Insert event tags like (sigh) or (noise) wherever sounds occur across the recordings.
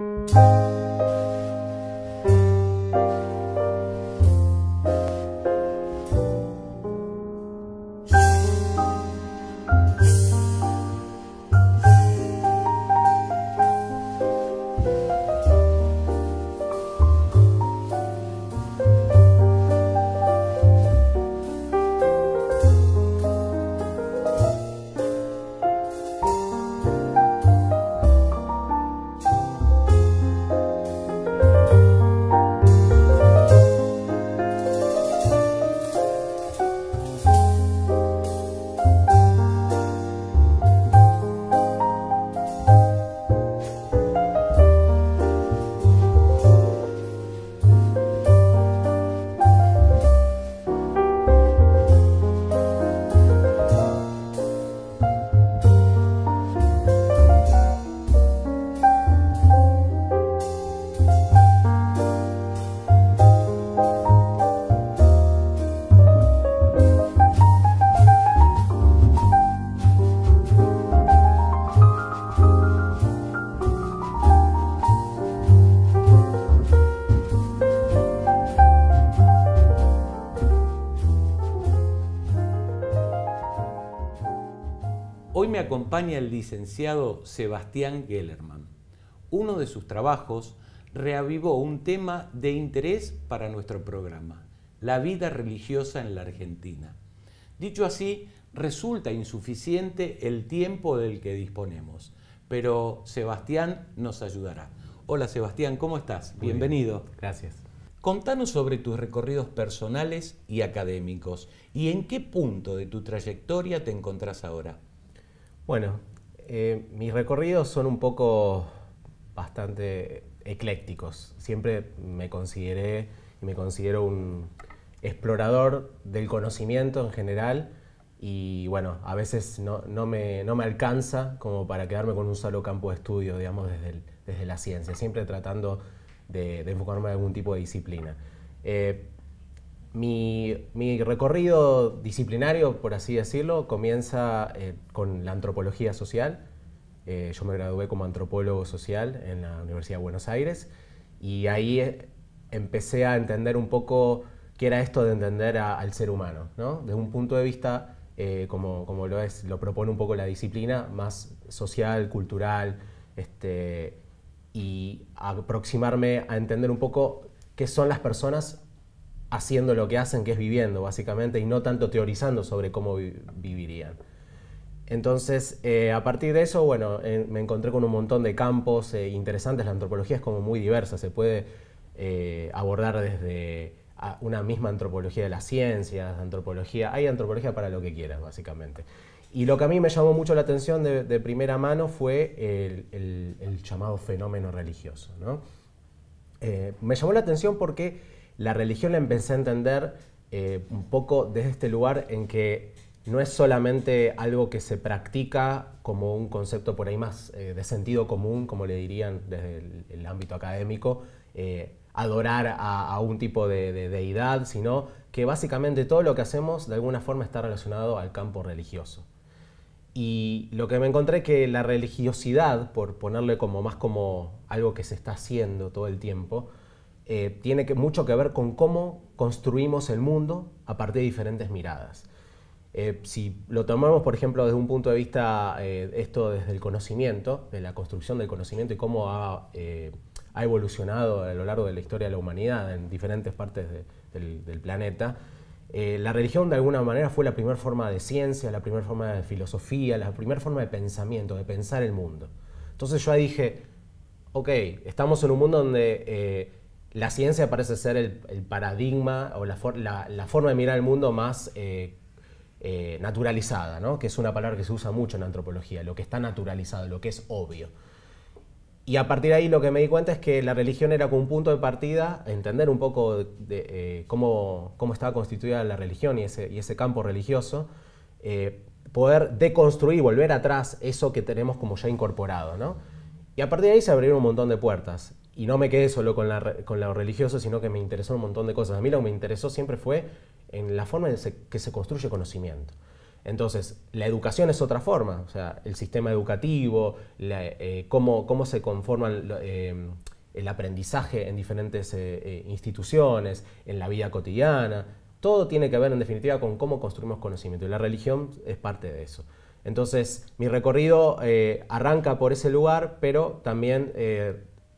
Thank you. acompaña el licenciado Sebastián Gellerman. Uno de sus trabajos reavivó un tema de interés para nuestro programa, la vida religiosa en la Argentina. Dicho así, resulta insuficiente el tiempo del que disponemos, pero Sebastián nos ayudará. Hola Sebastián, ¿cómo estás? Bienvenido. Gracias. Contanos sobre tus recorridos personales y académicos y en qué punto de tu trayectoria te encontrás ahora. Bueno, eh, mis recorridos son un poco bastante eclécticos. Siempre me consideré y me considero un explorador del conocimiento en general y bueno, a veces no, me, no me alcanza como para quedarme con un solo campo de estudio, digamos, desde, desde la ciencia, siempre tratando de, enfocarme en algún tipo de disciplina. Eh, mi, recorrido disciplinario, por así decirlo, comienza eh, con la antropología social. Eh, yo me gradué como antropólogo social en la Universidad de Buenos Aires y ahí eh, empecé a entender un poco qué era esto de entender al ser humano, ¿no? Desde un punto de vista, como, lo, es, lo propone un poco la disciplina, más social, cultural, este, y aproximarme a entender un poco qué son las personas haciendo lo que hacen, que es viviendo, básicamente, y no tanto teorizando sobre cómo vivirían. Entonces, eh, a partir de eso, bueno, eh, me encontré con un montón de campos eh, interesantes. La antropología es como muy diversa, se puede abordar desde una misma antropología de las ciencias, antropología, hay antropología para lo que quieras, básicamente. Y lo que a mí me llamó mucho la atención de, primera mano fue el, llamado fenómeno religioso. me llamó la atención porque la religión la empecé a entender eh, un poco desde este lugar en que no es solamente algo que se practica como un concepto por ahí más eh, de sentido común, como le dirían desde el, ámbito académico, eh, adorar a, un tipo de, deidad, sino que básicamente todo lo que hacemos de alguna forma está relacionado al campo religioso. Y lo que me encontré es que la religiosidad, por ponerle como más como algo que se está haciendo todo el tiempo, eh, tiene mucho que ver con cómo construimos el mundo a partir de diferentes miradas. Eh, si lo tomamos, por ejemplo, desde un punto de vista, eh, esto desde el conocimiento, de la construcción del conocimiento y cómo ha, evolucionado a lo largo de la historia de la humanidad en diferentes partes del, planeta, la religión de alguna manera fue la primera forma de ciencia, la primera forma de filosofía, la primera forma de pensamiento, de pensar el mundo. Entonces yo dije, ok, estamos en un mundo donde la ciencia parece ser el, paradigma o la, forma de mirar el mundo más eh, eh, naturalizada, ¿no? que es una palabra que se usa mucho en antropología, lo que está naturalizado, lo que es obvio. Y a partir de ahí lo que me di cuenta es que la religión era como un punto de partida, entender un poco eh, cómo, cómo, estaba constituida la religión y ese, y ese campo religioso, poder deconstruir, volver atrás eso que tenemos como ya incorporado. Y a partir de ahí se abrieron un montón de puertas y no me quedé solo con, la, con lo religioso, sino que me interesó un montón de cosas. A mí lo que me interesó siempre fue en la forma en que se construye conocimiento. Entonces, la educación es otra forma, o sea, el sistema educativo, eh, cómo, cómo, se conforma el eh, aprendizaje en diferentes eh, instituciones, en la vida cotidiana, todo tiene que ver en definitiva con cómo construimos conocimiento y la religión es parte de eso. Entonces, mi recorrido arranca por ese lugar, pero también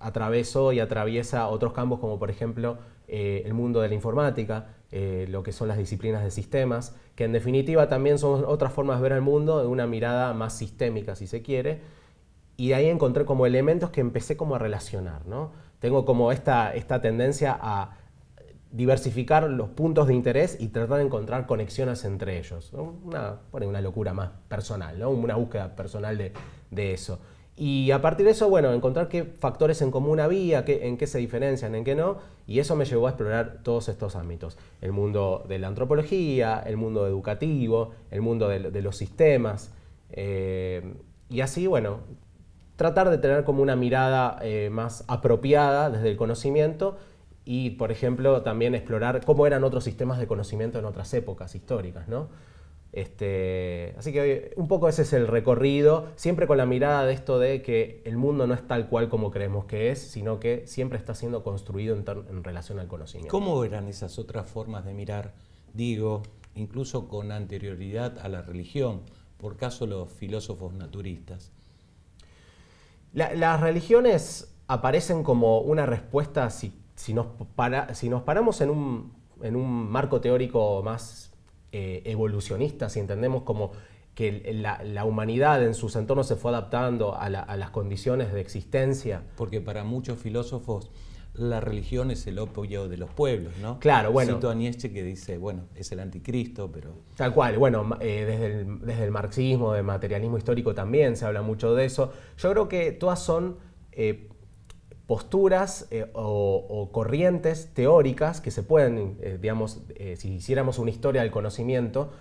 atravesó y atraviesa otros campos como por ejemplo eh, el mundo de la informática, eh, lo que son las disciplinas de sistemas, que en definitiva también son otras formas de ver el mundo de una mirada más sistémica si se quiere, y ahí encontré como elementos que empecé como a relacionar, ¿no? Tengo como esta, esta tendencia a diversificar los puntos de interés y tratar de encontrar conexiones entre ellos. Una, una locura más personal, ¿no? una búsqueda personal de, de eso. Y a partir de eso, bueno, encontrar qué factores en común había, qué, en qué se diferencian, en qué no, y eso me llevó a explorar todos estos ámbitos. El mundo de la antropología, el mundo educativo, el mundo de, los sistemas, eh, y así, bueno, tratar de tener como una mirada eh, más apropiada desde el conocimiento y, por ejemplo, también explorar cómo eran otros sistemas de conocimiento en otras épocas históricas, ¿no? Este, así que eh, un poco ese es el recorrido, siempre con la mirada de esto de que el mundo no es tal cual como creemos que es, sino que siempre está siendo construido en, relación al conocimiento. ¿Cómo eran esas otras formas de mirar? Digo, incluso con anterioridad a la religión, por caso los filósofos naturistas. las religiones aparecen como una respuesta si, nos, si nos paramos en un, en un marco teórico más eh, evolucionistas si entendemos como que la, humanidad en sus entornos se fue adaptando a, las condiciones de existencia. Porque para muchos filósofos la religión es el opio de los pueblos, ¿no? Claro, bueno. Cito a Nietzsche que dice, bueno, es el anticristo, pero... Tal cual, bueno, eh, desde, el, marxismo, del materialismo histórico también se habla mucho de eso. Yo creo que todas son eh, posturas eh, o, corrientes teóricas que se pueden, eh, digamos, eh, si hiciéramos una historia del conocimiento,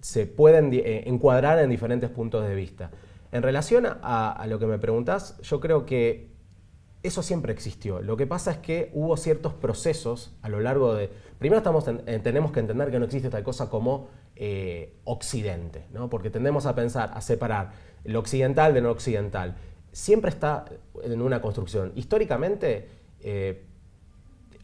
se pueden encuadrar en diferentes puntos de vista. En relación a, lo que me preguntás, yo creo que eso siempre existió. Lo que pasa es que hubo ciertos procesos a lo largo de... Primero tenemos que entender que no existe tal cosa como Occidente, ¿no? porque tendemos a pensar, a separar lo occidental de lo no occidental siempre está en una construcción. Históricamente, eh,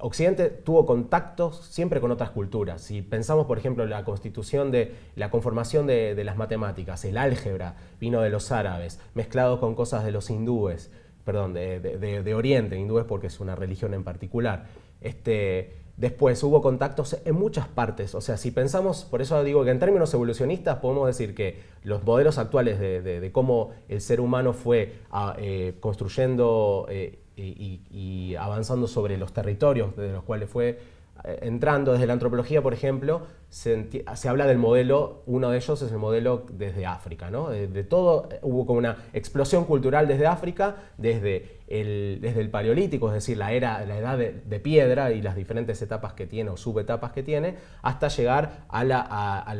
Occidente tuvo contactos siempre con otras culturas. Si pensamos, por ejemplo, la constitución de la conformación de, las matemáticas, el álgebra vino de los árabes, mezclado con cosas de los hindúes, perdón, de, Oriente, hindúes porque es una religión en particular. Este, Después hubo contactos en muchas partes. O sea, si pensamos, por eso digo que en términos evolucionistas podemos decir que los modelos actuales de, cómo el ser humano fue ah, eh, construyendo eh, y, y, avanzando sobre los territorios de los cuales fue eh, entrando desde la antropología, por ejemplo, se, habla del modelo, uno de ellos es el modelo desde África, ¿no? De, todo, eh, hubo como una explosión cultural desde África, desde el, paleolítico, es decir, la, era, la edad de, piedra y las diferentes etapas que tiene o subetapas que tiene, hasta llegar a la,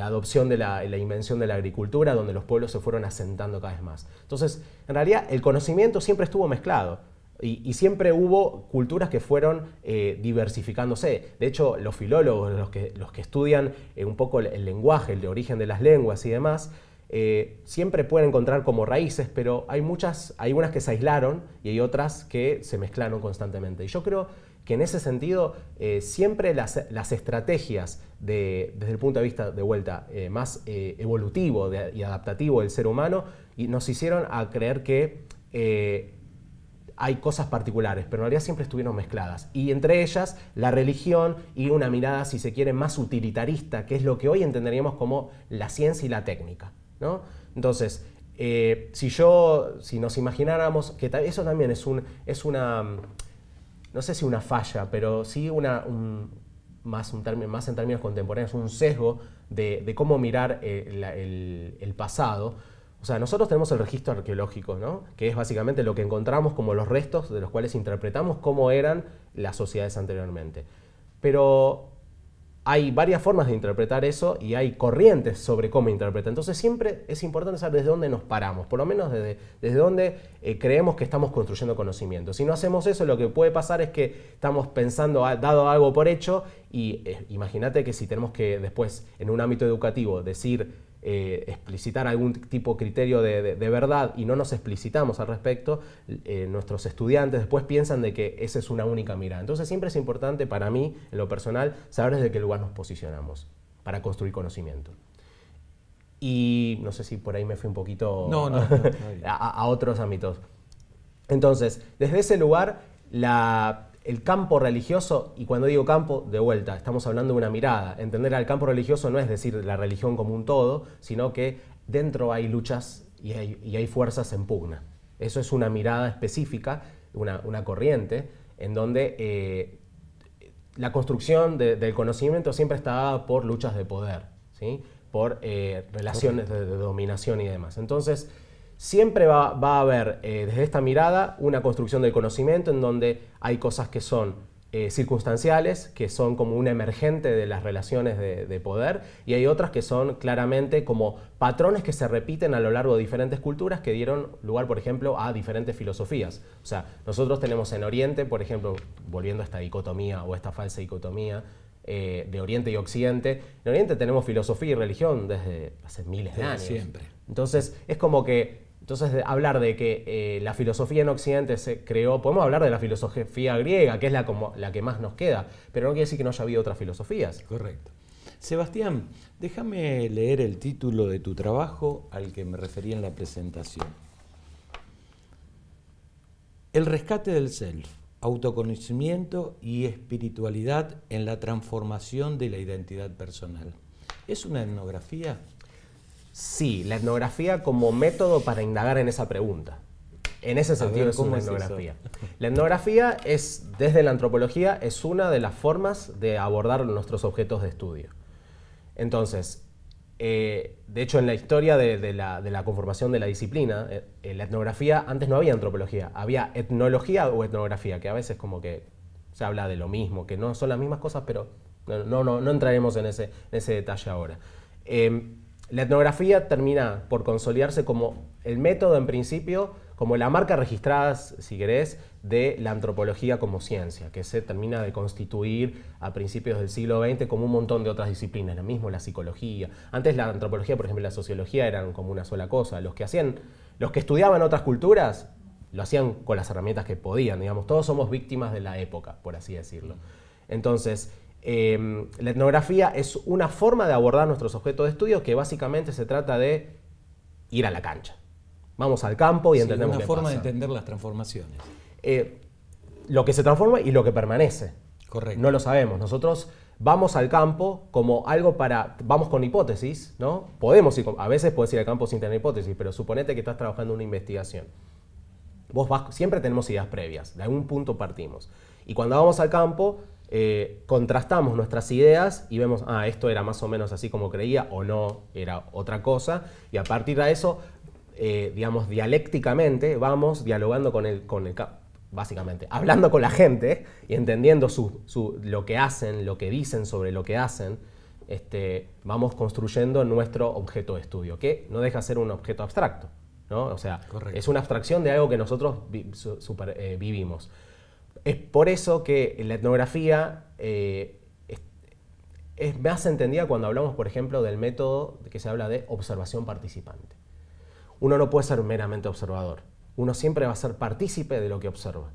adopción de la, invención de la agricultura, donde los pueblos se fueron asentando cada vez más. Entonces, en realidad, el conocimiento siempre estuvo mezclado. Y, siempre hubo culturas que fueron eh, diversificándose. De hecho, los filólogos, los que, los que estudian eh, un poco el, lenguaje, el origen de las lenguas y demás, eh, siempre pueden encontrar como raíces, pero hay muchas, hay unas que se aislaron y hay otras que se mezclaron constantemente. Y yo creo que en ese sentido siempre las, las estrategias de, desde el punto de vista de vuelta más evolutivo y adaptativo del ser humano y nos hicieron a creer que hay cosas particulares, pero en realidad siempre estuvieron mezcladas. Y entre ellas, la religión y una mirada, si se quiere, más utilitarista, que es lo que hoy entenderíamos como la ciencia y la técnica. ¿no? Entonces, eh, si yo, si nos imagináramos, que eso también es, un, es una, mm, no sé si una falla, pero sí una, más, un más en términos contemporáneos, un sesgo de, cómo mirar eh, el pasado o sea, nosotros tenemos el registro arqueológico, ¿no? que es básicamente lo que encontramos como los restos de los cuales interpretamos cómo eran las sociedades anteriormente. Pero hay varias formas de interpretar eso y hay corrientes sobre cómo interpretar. Entonces siempre es importante saber desde dónde nos paramos, por lo menos desde, dónde eh, creemos que estamos construyendo conocimiento. Si no hacemos eso, lo que puede pasar es que estamos pensando, ah, dado algo por hecho, y eh, imagínate que si tenemos que después en un ámbito educativo decir eh, explicitar algún tipo de criterio de, verdad y no nos explicitamos al respecto, eh, nuestros estudiantes después piensan de que esa es una única mirada. Entonces siempre es importante para mí, en lo personal, saber desde qué lugar nos posicionamos para construir conocimiento. Y no sé si por ahí me fui un poquito (laughs) a, a, otros ámbitos. Entonces, desde ese lugar, la el campo religioso, y cuando digo campo, de vuelta, estamos hablando de una mirada. Entender al campo religioso no es decir la religión como un todo, sino que dentro hay luchas y hay, fuerzas en pugna. Eso es una mirada específica, una, corriente, en donde eh, la construcción del conocimiento siempre está dada por luchas de poder, ¿sí? por eh, relaciones de, dominación y demás. Entonces, Siempre va, a haber, eh, desde esta mirada, una construcción del conocimiento en donde hay cosas que son eh, circunstanciales, que son como un emergente de las relaciones de, poder, y hay otras que son claramente como patrones que se repiten a lo largo de diferentes culturas que dieron lugar, por ejemplo, a diferentes filosofías. O sea, nosotros tenemos en Oriente, por ejemplo, volviendo a esta dicotomía o esta falsa dicotomía, eh, de Oriente y Occidente. En Oriente tenemos filosofía y religión desde hace miles de años. Siempre. Entonces, es como que entonces, hablar de que eh, la filosofía en Occidente se creó, podemos hablar de la filosofía griega, que es la, como, la que más nos queda, pero no quiere decir que no haya habido otras filosofías. Correcto. Sebastián, déjame leer el título de tu trabajo al que me referí en la presentación. El rescate del self, autoconocimiento y espiritualidad en la transformación de la identidad personal. ¿Es una etnografía? Sí, la etnografía como método para indagar en esa pregunta. En ese sentido es una etnografía. la etnografía es, desde la antropología, es una de las formas de abordar nuestros objetos de estudio. Entonces, eh, de hecho, en la historia de, la, conformación de la disciplina, eh, eh, la etnografía, antes no había antropología, había etnología o etnografía, que a veces como que se habla de lo mismo, que no son las mismas cosas, pero no, no, entraremos en ese, detalle ahora. Em, la etnografía termina por consolidarse como el método, en principio, como la marca registrada, si querés, de la antropología como ciencia, que se termina de constituir a principios del siglo XX como un montón de otras disciplinas, lo mismo la psicología. Antes la antropología, por ejemplo, la sociología eran como una sola cosa. Los que hacían, los que estudiaban otras culturas, lo hacían con las herramientas que podían, digamos, todos somos víctimas de la época, por así decirlo. Entonces, Em, la etnografía es una forma de abordar nuestros objetos de estudio que básicamente se trata de ir a la cancha. Vamos al campo y entendemos entendemos. Es una forma de entender las transformaciones. Eh, lo que se transforma y lo que permanece. Correcto. No lo sabemos. Nosotros vamos al campo como algo para. Vamos con hipótesis, ¿no? Podemos A veces puedes ir al campo sin tener hipótesis, pero suponete que estás trabajando una investigación. Vos vas, siempre tenemos ideas previas, de algún punto partimos. Y cuando vamos al campo, eh, contrastamos nuestras ideas y vemos, ah, esto era más o menos así como creía o no, era otra cosa, y a partir de eso, eh, digamos, dialécticamente vamos dialogando con el, con básicamente, hablando con la gente y entendiendo lo que hacen, lo que dicen sobre lo que hacen, este, vamos construyendo nuestro objeto de estudio, que no deja de ser un objeto abstracto, ¿no? O sea, es una abstracción de algo que nosotros eh, vivimos. Es por eso que la etnografía eh, es, más entendida cuando hablamos, por ejemplo, del método que se habla de observación participante. Uno no puede ser meramente observador, uno siempre va a ser partícipe de lo que observa.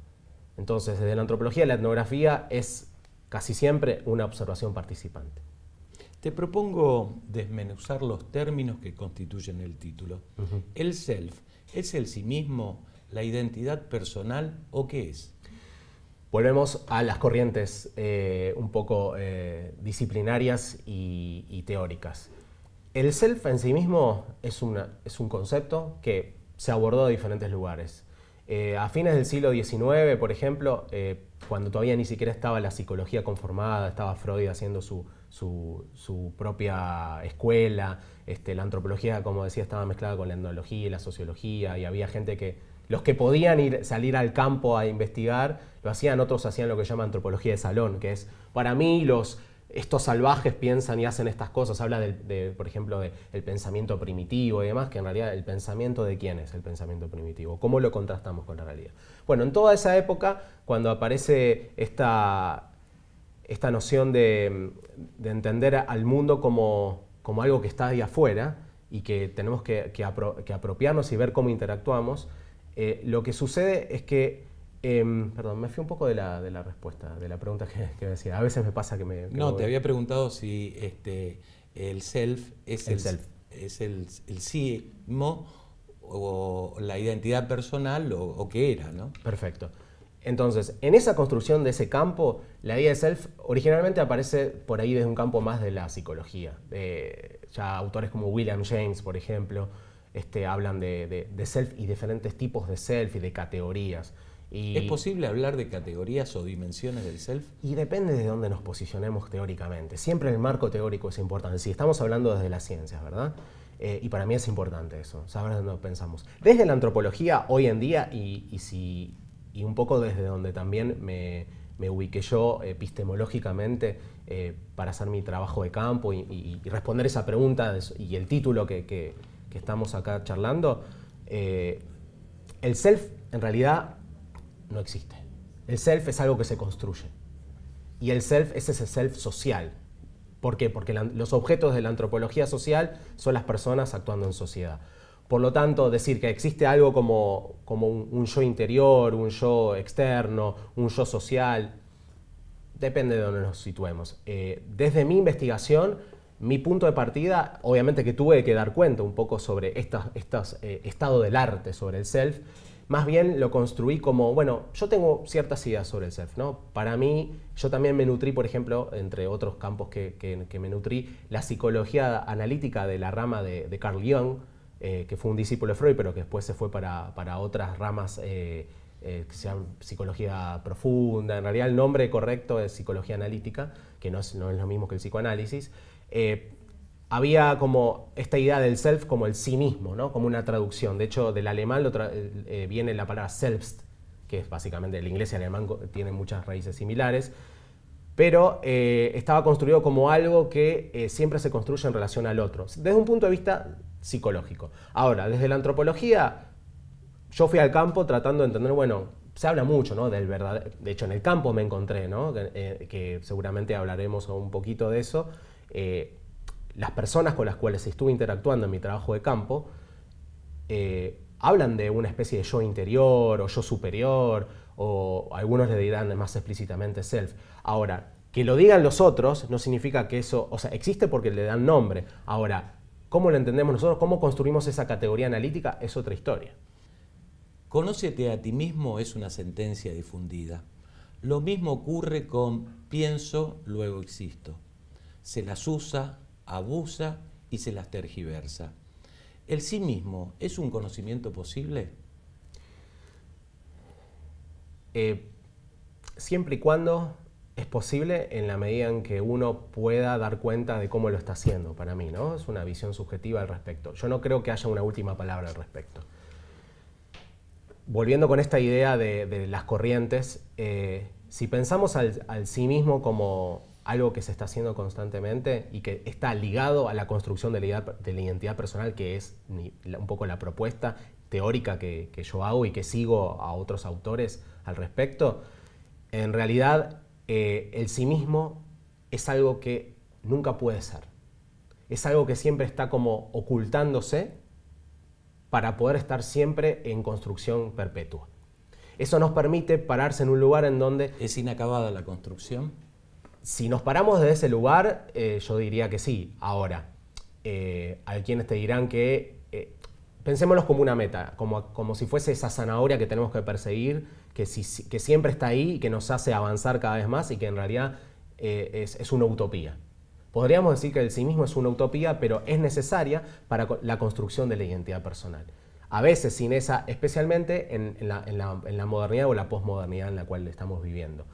Entonces, desde la antropología, la etnografía es casi siempre una observación participante. Te propongo desmenuzar los términos que constituyen el título. ¿El self es el sí mismo, la identidad personal o qué es? Volvemos a las corrientes eh, un poco eh, disciplinarias y, teóricas. El self en sí mismo es, es, un concepto que se abordó en diferentes lugares. Eh, a fines del siglo XIX, por ejemplo, cuando todavía ni siquiera estaba la psicología conformada, estaba Freud haciendo su, su, su propia escuela, este, la antropología, como decía, estaba mezclada con la etnología y la sociología, y había gente que los que podían ir, salir al campo a investigar, lo hacían, otros hacían lo que llama antropología de salón, que es, para mí, estos salvajes piensan y hacen estas cosas. Habla, de, por ejemplo, del pensamiento primitivo y demás, que en realidad el pensamiento de quién es el pensamiento primitivo, cómo lo contrastamos con la realidad. Bueno, en toda esa época, cuando aparece esta, noción de, entender al mundo como, algo que está ahí afuera y que tenemos que apropiarnos y ver cómo interactuamos, eh, lo que sucede es que, em, perdón, me fui un poco de la, respuesta, de la pregunta que, decía. A veces me pasa que me... no, te había preguntado si este, el self es el, es el, sí o la identidad personal o, qué era, ¿no? Perfecto. Entonces, en esa construcción de ese campo, la idea de self originalmente aparece por ahí desde un campo más de la psicología. ya autores como William James, por ejemplo, este, hablan de, self y diferentes tipos de self y de categorías. Y ¿Es posible hablar de categorías o dimensiones del self? Y depende de dónde nos posicionemos teóricamente. Siempre el marco teórico es importante. Si estamos hablando desde las ciencias, ¿verdad? Eh, y para mí es importante eso, saber dónde pensamos. Desde la antropología hoy en día y, y, si, y un poco desde donde también me, me ubiqué yo eh, epistemológicamente eh, para hacer mi trabajo de campo y, y responder esa pregunta y el título que, que que estamos acá charlando, eh, el self en realidad no existe. El self es algo que se construye. Y el self es ese self social. ¿Por qué? Porque los objetos de la antropología social son las personas actuando en sociedad. Por lo tanto, decir que existe algo como, como un, yo interior, un yo externo, un yo social, depende de donde nos situemos. Eh, desde mi investigación, mi punto de partida, obviamente que tuve que dar cuenta un poco sobre estos eh, estado del arte, sobre el self, más bien lo construí como, bueno, yo tengo ciertas ideas sobre el self, ¿no? Para mí, yo también me nutrí, por ejemplo, entre otros campos que, que, me nutrí, la psicología analítica de la rama de, Carl Jung, eh, que fue un discípulo de Freud, pero que después se fue para, otras ramas eh, que sean psicología profunda, en realidad el nombre correcto es psicología analítica, que no es lo mismo que el psicoanálisis. Eh, había como esta idea del self como el sí mismo, ¿no? como una traducción. De hecho, del alemán eh, eh, viene la palabra selbst, que es básicamente el inglés y el alemán tienen muchas raíces similares, pero estaba construido como algo que siempre se construye en relación al otro, desde un punto de vista psicológico. Ahora, desde la antropología, yo fui al campo tratando de entender, bueno, se habla mucho ¿no? del verdadero, de hecho en el campo me encontré, ¿no? que seguramente hablaremos un poquito de eso eh, las personas con las cuales estuve interactuando en mi trabajo de campo eh, hablan de una especie de yo interior o yo superior, o algunos le dirán más explícitamente self. Ahora, que lo digan los otros no significa que eso, o sea, existe porque le dan nombre. Ahora, cómo lo entendemos nosotros, cómo construimos esa categoría analítica, es otra historia. Conócete a ti mismo es una sentencia difundida. Lo mismo ocurre con pienso, luego existo se las usa, abusa y se las tergiversa. ¿El sí mismo es un conocimiento posible? Eh, siempre y cuando es posible en la medida en que uno pueda dar cuenta de cómo lo está haciendo, para mí, ¿no? Es una visión subjetiva al respecto. Yo no creo que haya una última palabra al respecto. Volviendo con esta idea de, las corrientes, eh, si pensamos al sí mismo como algo que se está haciendo constantemente y que está ligado a la construcción de la, identidad personal, que es un poco la propuesta teórica que, yo hago y que sigo a otros autores al respecto, en realidad eh, el sí mismo es algo que nunca puede ser. Es algo que siempre está como ocultándose para poder estar siempre en construcción perpetua. Eso nos permite pararse en un lugar en donde... Es inacabada la construcción. Si nos paramos de ese lugar, eh, yo diría que sí. Ahora, eh, hay quienes te dirán que eh, como una meta, como, como si fuese esa zanahoria que tenemos que perseguir, que, siempre está ahí y que nos hace avanzar cada vez más y que en realidad eh, es, una utopía. Podríamos decir que el sí mismo es una utopía, pero es necesaria para la construcción de la identidad personal. A veces sin esa, especialmente en, la, modernidad o la posmodernidad en la cual estamos viviendo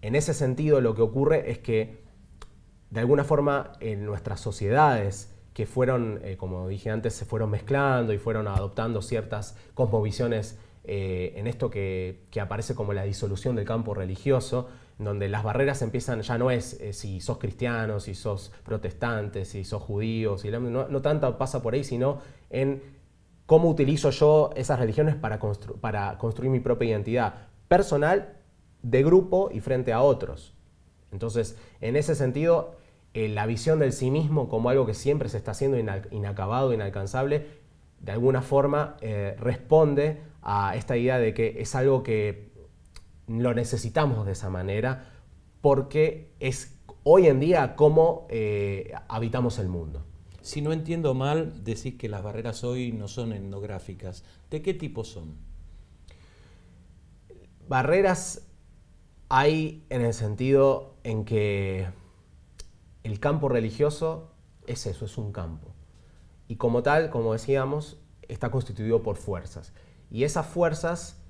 en ese sentido lo que ocurre es que de alguna forma en nuestras sociedades que fueron, eh, como dije antes, se fueron mezclando y fueron adoptando ciertas cosmovisiones eh, en esto que, aparece como la disolución del campo religioso, donde las barreras empiezan, ya no es eh, si sos cristiano, si sos protestante, si sos judío, no, tanto pasa por ahí, sino en cómo utilizo yo esas religiones para construir mi propia identidad personal de grupo y frente a otros. Entonces, en ese sentido, eh, la visión del sí mismo como algo que siempre se está haciendo inacabado, inalcanzable, de alguna forma eh, responde a esta idea de que es algo que lo necesitamos de esa manera porque es hoy en día cómo eh, habitamos el mundo. Si no entiendo mal, decís que las barreras hoy no son etnográficas. ¿De qué tipo son? Barreras hay en el sentido en que el campo religioso es eso, es un campo. Y como tal, como decíamos, está constituido por fuerzas. Y esas fuerzas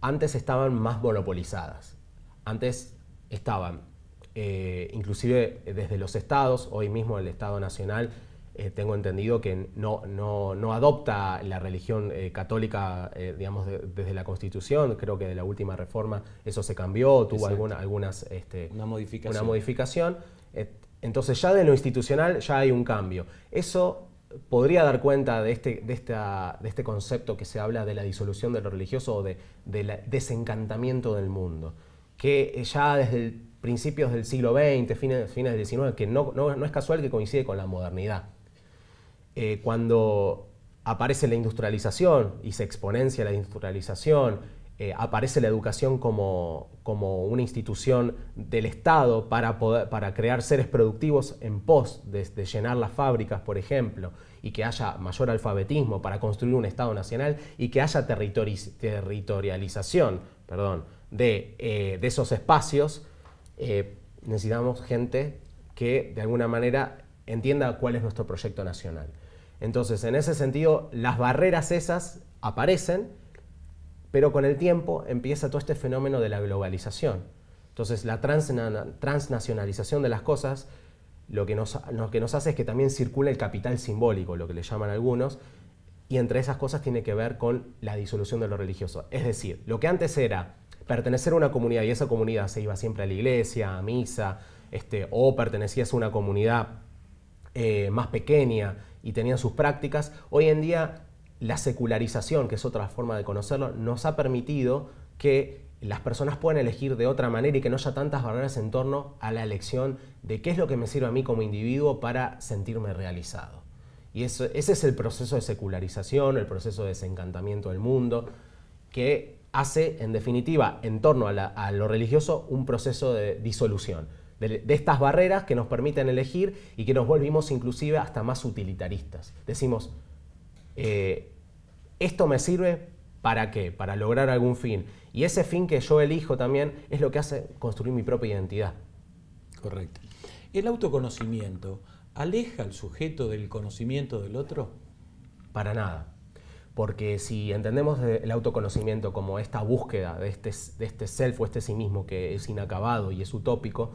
antes estaban más monopolizadas. Antes estaban, eh, inclusive desde los estados, hoy mismo el Estado Nacional eh, tengo entendido que no, no, no adopta la religión eh, católica, eh, digamos, desde la Constitución, creo que de la última reforma eso se cambió, tuvo alguna, algunas... Este, una modificación. Una modificación. entonces ya de lo institucional ya hay un cambio. Eso podría dar cuenta de este, de, esta, de este concepto que se habla de la disolución de lo religioso o de, del desencantamiento del mundo, que ya desde principios del siglo XX, fines, fines del XIX, que no, no es casual que coincide con la modernidad. Eh, cuando aparece la industrialización y se exponencia la industrialización, eh, aparece la educación como, una institución del Estado para, para crear seres productivos en pos de, llenar las fábricas, por ejemplo, y que haya mayor alfabetismo para construir un Estado nacional y que haya territorialización eh, de, esos espacios, necesitamos gente que de alguna manera entienda cuál es nuestro proyecto nacional. Entonces, en ese sentido, las barreras esas aparecen, pero con el tiempo empieza todo este fenómeno de la globalización. Entonces, la transnacionalización de las cosas lo que, nos, nos hace es que también circula el capital simbólico, lo que le llaman algunos, y entre esas cosas tiene que ver con la disolución de lo religioso. Es decir, lo que antes era pertenecer a una comunidad y esa comunidad se iba siempre a la iglesia, a misa, este, o pertenecías a una comunidad eh, más pequeña y tenían sus prácticas. Hoy en día la secularización, que es otra forma de conocerlo, nos ha permitido que las personas puedan elegir de otra manera y que no haya tantas barreras en torno a la elección de qué es lo que me sirve a mí como individuo para sentirme realizado. Y ese es el proceso de secularización, el proceso de desencantamiento del mundo, que hace, en definitiva, en torno a lo religioso, un proceso de disolución de, estas barreras que nos permiten elegir y que nos volvimos inclusive hasta más utilitaristas. Decimos, eh, esto me sirve para qué, para lograr algún fin. Y ese fin que yo elijo también es lo que hace construir mi propia identidad. Correcto. ¿El autoconocimiento aleja al sujeto del conocimiento del otro? Para nada. Porque si entendemos el autoconocimiento como esta búsqueda de este, de este self o este sí mismo que es inacabado y es utópico,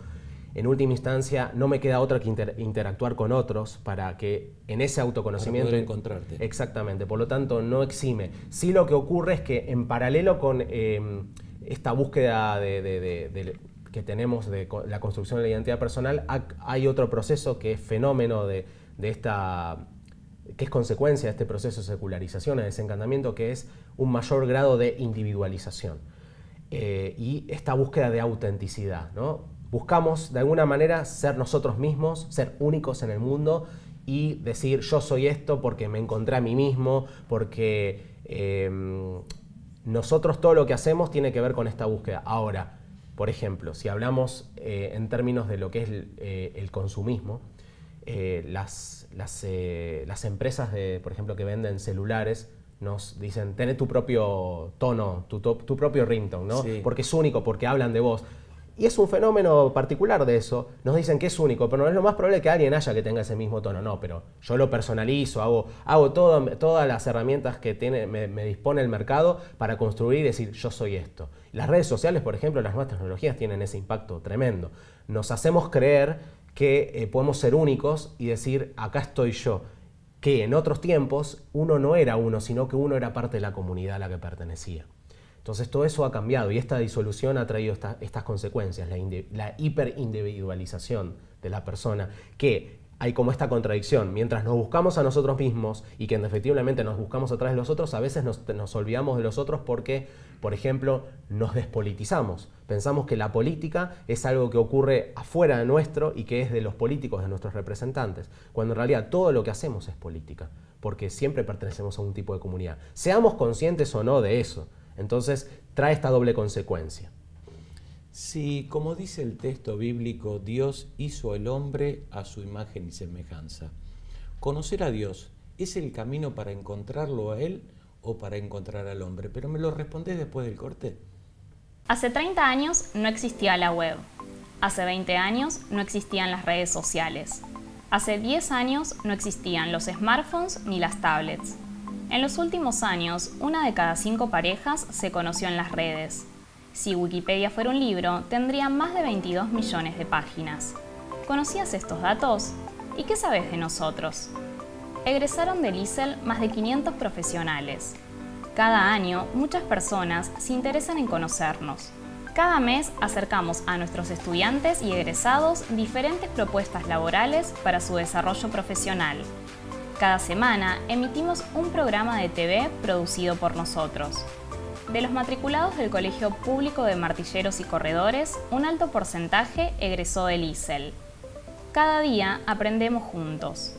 en última instancia no me queda otra que interactuar con otros para que en ese autoconocimiento... encontrarte. Exactamente, por lo tanto no exime. Sí lo que ocurre es que en paralelo con em, esta búsqueda que tenemos de la construcción de la identidad personal, hay otro proceso que es fenómeno de, esta que es consecuencia de este proceso de secularización, de desencantamiento, que es un mayor grado de individualización eh, y esta búsqueda de autenticidad. ¿no? Buscamos de alguna manera ser nosotros mismos, ser únicos en el mundo y decir yo soy esto porque me encontré a mí mismo, porque em, nosotros todo lo que hacemos tiene que ver con esta búsqueda. Ahora, por ejemplo, si hablamos eh, en términos de lo que es el, eh, consumismo, eh, las, las, empresas, de, por ejemplo, que venden celulares, nos dicen, tené tu propio tono, tu, tu propio ringtone, ¿no? Porque es único, porque hablan de vos. Y es un fenómeno particular de eso. Nos dicen que es único, pero no es lo más probable que alguien haya que tenga ese mismo tono. No, pero yo lo personalizo, hago, hago todas las herramientas que tiene, me, dispone el mercado para construir y decir yo soy esto. Las redes sociales, por ejemplo, las nuevas tecnologías tienen ese impacto tremendo. Nos hacemos creer que eh, podemos ser únicos y decir acá estoy yo que en otros tiempos uno no era uno, sino que uno era parte de la comunidad a la que pertenecía. Entonces todo eso ha cambiado y esta disolución ha traído estas consecuencias, la, hiperindividualización de la persona, que hay como esta contradicción. Mientras nos buscamos a nosotros mismos y que efectivamente nos buscamos a través de los otros, a veces nos, nos, olvidamos de los otros porque, por ejemplo, nos despolitizamos. Pensamos que la política es algo que ocurre afuera de nuestro y que es de los políticos, de nuestros representantes, cuando en realidad todo lo que hacemos es política, porque siempre pertenecemos a un tipo de comunidad. Seamos conscientes o no de eso. Entonces, trae esta doble consecuencia. Si, como dice el texto bíblico, Dios hizo al hombre a su imagen y semejanza, conocer a Dios es el camino para encontrarlo a Él o para encontrar al hombre. Pero me lo respondés después del corte. Hace 30 años no existía la web. Hace 20 años no existían las redes sociales. Hace 10 años no existían los smartphones ni las tablets. En los últimos años, una de cada cinco parejas se conoció en las redes. Si Wikipedia fuera un libro, tendría más de 22 millones de páginas. ¿Conocías estos datos? ¿Y qué sabes de nosotros? Egresaron del ISEL más de 500 profesionales. Cada año, muchas personas se interesan en conocernos. Cada mes acercamos a nuestros estudiantes y egresados diferentes propuestas laborales para su desarrollo profesional. Cada semana emitimos un programa de TV producido por nosotros. De los matriculados del Colegio Público de Martilleros y Corredores, un alto porcentaje egresó del ISEL. Cada día aprendemos juntos.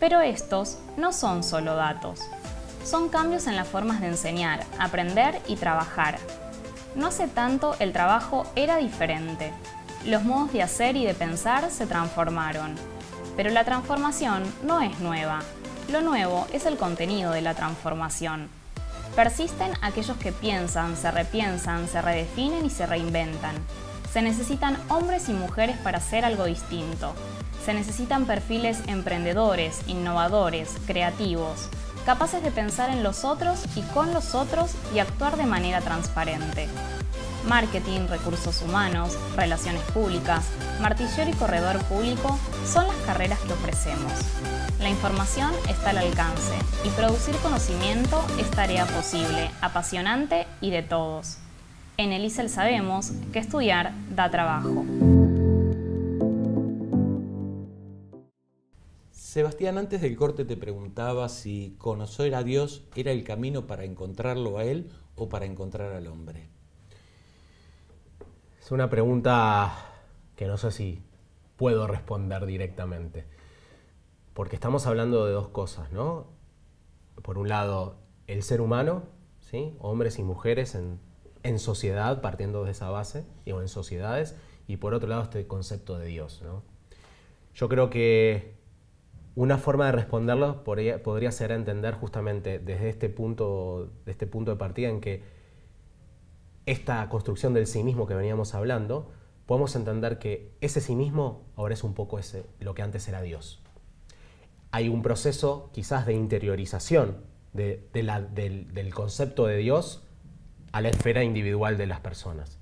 Pero estos no son solo datos. Son cambios en las formas de enseñar, aprender y trabajar. No hace tanto el trabajo era diferente. Los modos de hacer y de pensar se transformaron. Pero la transformación no es nueva. Lo nuevo es el contenido de la transformación. Persisten aquellos que piensan, se repiensan, se redefinen y se reinventan. Se necesitan hombres y mujeres para hacer algo distinto. Se necesitan perfiles emprendedores, innovadores, creativos, capaces de pensar en los otros y con los otros y actuar de manera transparente marketing, recursos humanos, relaciones públicas, martillero y corredor público son las carreras que ofrecemos. La información está al alcance y producir conocimiento es tarea posible, apasionante y de todos. En el ISEL sabemos que estudiar da trabajo. Sebastián, antes del corte te preguntaba si conocer a Dios era el camino para encontrarlo a Él o para encontrar al hombre. Es una pregunta que no sé si puedo responder directamente. Porque estamos hablando de dos cosas, ¿no? Por un lado, el ser humano, ¿sí? Hombres y mujeres en, sociedad, partiendo de esa base, o en sociedades. Y por otro lado, este concepto de Dios, ¿no? Yo creo que una forma de responderlo podría, ser entender justamente desde este punto, este punto de partida en que esta construcción del sí mismo que veníamos hablando, podemos entender que ese sí mismo ahora es un poco ese, lo que antes era Dios. Hay un proceso quizás de interiorización del, concepto de Dios a la esfera individual de las personas.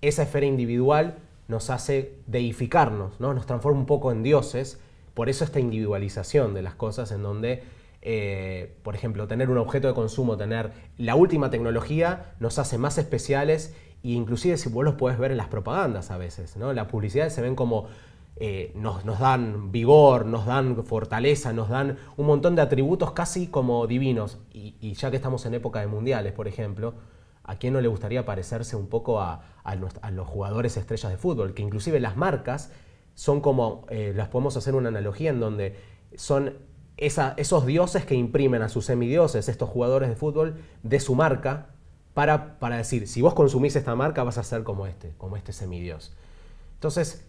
Esa esfera individual nos hace deificarnos, ¿no? nos transforma un poco en dioses, por eso esta individualización de las cosas en donde eh, por ejemplo, tener un objeto de consumo, tener la última tecnología, nos hace más especiales e inclusive si vos los podés ver en las propagandas a veces, ¿no? Las publicidades se ven como eh, nos, dan vigor, nos dan fortaleza, nos dan un montón de atributos casi como divinos. Y, ya que estamos en época de mundiales, por ejemplo, ¿a quién no le gustaría parecerse un poco a, los, jugadores estrellas de fútbol? Que inclusive las marcas son como, eh, las podemos hacer una analogía en donde son esos dioses que imprimen a sus semidioses, estos jugadores de fútbol, de su marca, para, para decir, si vos consumís esta marca vas a ser como este, como este semidios. Entonces,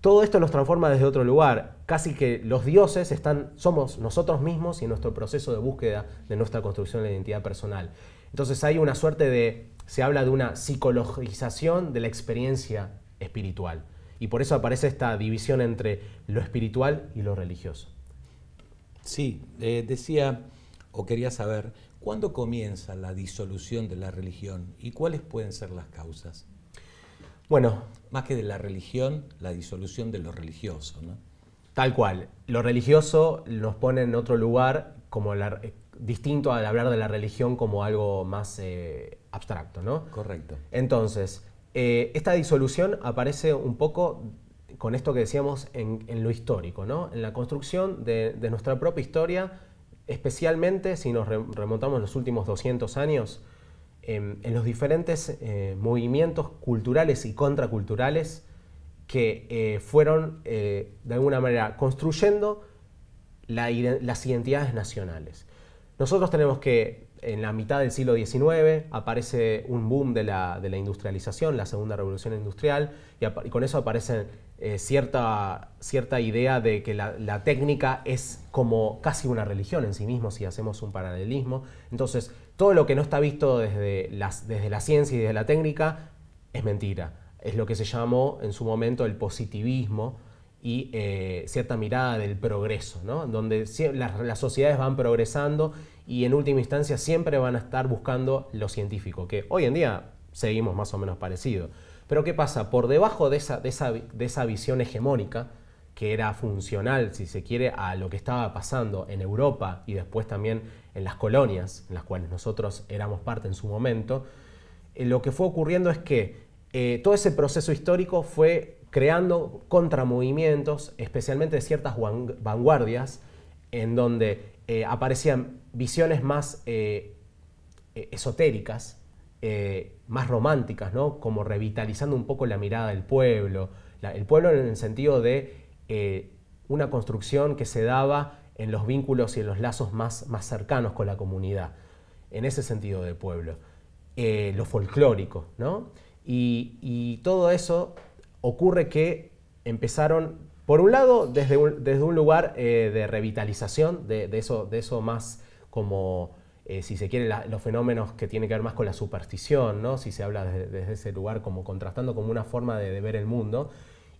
todo esto nos transforma desde otro lugar. Casi que los dioses están, somos nosotros mismos y en nuestro proceso de búsqueda de nuestra construcción de la identidad personal. Entonces hay una suerte de, se habla de una psicologización de la experiencia espiritual. Y por eso aparece esta división entre lo espiritual y lo religioso. Sí, eh, decía o quería saber, ¿cuándo comienza la disolución de la religión y cuáles pueden ser las causas? Bueno, más que de la religión, la disolución de lo religioso, ¿no? Tal cual. Lo religioso nos pone en otro lugar como eh, distinto al hablar de la religión como algo más eh, abstracto, ¿no? Correcto. Entonces, esta disolución aparece un poco con esto que decíamos en, lo histórico, en la construcción de, nuestra propia historia, especialmente si nos remontamos los últimos 200 años, em, en, los diferentes eh, movimientos culturales y contraculturales que eh, fueron eh, de alguna manera construyendo las identidades nacionales. Nosotros tenemos que en la mitad del siglo XIX aparece un boom de la, industrialización, la segunda revolución industrial, y, con eso aparece eh, cierta, cierta idea de que la, técnica es como casi una religión en sí mismo, si hacemos un paralelismo. Entonces, todo lo que no está visto desde, desde la ciencia y desde la técnica es mentira. Es lo que se llamó en su momento el positivismo, y eh, cierta mirada del progreso, ¿no? donde las, sociedades van progresando y en última instancia siempre van a estar buscando lo científico, que hoy en día seguimos más o menos parecido. Pero ¿qué pasa? Por debajo de esa, de esa, visión hegemónica, que era funcional, si se quiere, a lo que estaba pasando en Europa y después también en las colonias, en las cuales nosotros éramos parte en su momento, eh, lo que fue ocurriendo es que eh, todo ese proceso histórico fue creando contramovimientos, especialmente ciertas vanguardias, en donde eh, aparecían visiones más eh, eh, esotéricas, más románticas, ¿no? como revitalizando un poco la mirada del pueblo. el pueblo en el sentido de una construcción que se daba en los vínculos y en los lazos más, más cercanos con la comunidad, en ese sentido de pueblo. lo folclórico, ¿no? y todo eso ocurre que empezaron por un lado, desde un, desde un lugar eh, de revitalización, de, eso, de eso más como, eh, si se quiere, los fenómenos que tienen que ver más con la superstición, ¿no? si se habla desde, ese lugar, como contrastando como una forma de, ver el mundo.